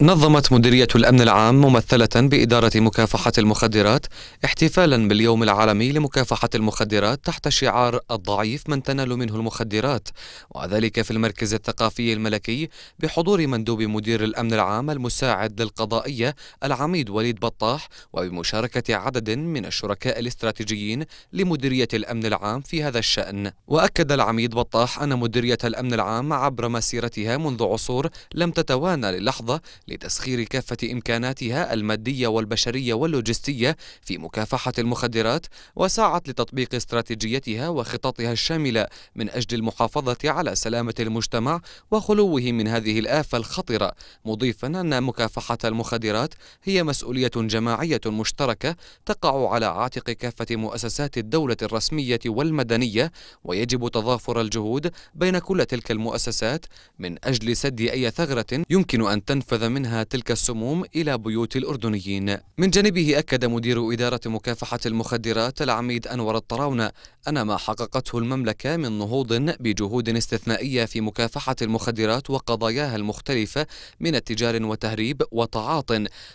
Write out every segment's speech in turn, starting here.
نظمت مديرية الأمن العام ممثلة بإدارة مكافحة المخدرات احتفالا باليوم العالمي لمكافحة المخدرات تحت شعار الضعيف من تنال منه المخدرات وذلك في المركز الثقافي الملكي بحضور مندوب مدير الأمن العام المساعد للقضائية العميد وليد بطاح وبمشاركة عدد من الشركاء الاستراتيجيين لمديرية الأمن العام في هذا الشأن وأكد العميد بطاح أن مديرية الأمن العام عبر مسيرتها منذ عصور لم تتوانى للحظة لتسخير كافة إمكاناتها المادية والبشرية واللوجستية في مكافحة المخدرات وسعت لتطبيق استراتيجيتها وخططها الشاملة من أجل المحافظة على سلامة المجتمع وخلوه من هذه الآفة الخطرة مضيفا أن مكافحة المخدرات هي مسؤولية جماعية مشتركة تقع على عاتق كافة مؤسسات الدولة الرسمية والمدنية ويجب تضافر الجهود بين كل تلك المؤسسات من أجل سد أي ثغرة يمكن أن تنفذ منها تلك السموم إلى بيوت الأردنيين من جانبه أكد مدير إدارة مكافحة المخدرات العميد أنور الطراونة أن ما حققته المملكة من نهوض بجهود استثنائية في مكافحة المخدرات وقضاياها المختلفة من التجار وتهريب وتعاط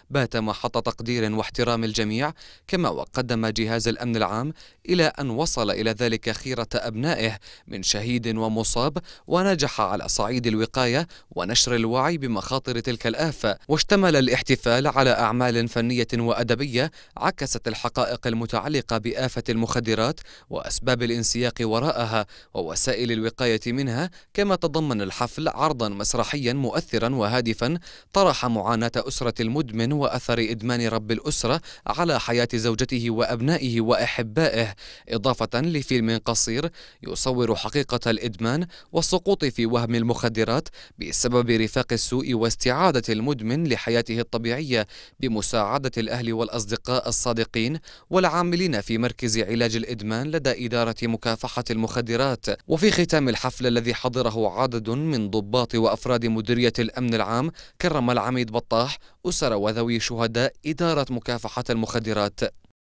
بات محط تقدير واحترام الجميع كما وقدم جهاز الأمن العام إلى أن وصل إلى ذلك خيرة أبنائه من شهيد ومصاب ونجح على صعيد الوقاية ونشر الوعي بمخاطر تلك الآفة الآفة واشتمل الاحتفال على أعمال فنية وأدبية عكست الحقائق المتعلقة بآفة المخدرات وأسباب الانسياق وراءها ووسائل الوقاية منها كما تضمن الحفل عرضا مسرحيا مؤثرا وهادفا طرح معاناة أسرة المدمن وأثر إدمان رب الأسرة على حياة زوجته وأبنائه وأحبائه إضافة لفيلم قصير يصور حقيقة الإدمان والسقوط في وهم المخدرات بسبب رفاق السوء واستعادة المدمن لحياته الطبيعية بمساعدة الأهل والأصدقاء الصادقين والعاملين في مركز علاج الإدمان لدى إدارة مكافحة المخدرات وفي ختام الحفل الذي حضره عدد من ضباط وأفراد مديرية الأمن العام كرم العميد بطاح أسر وذوي شهداء إدارة مكافحة المخدرات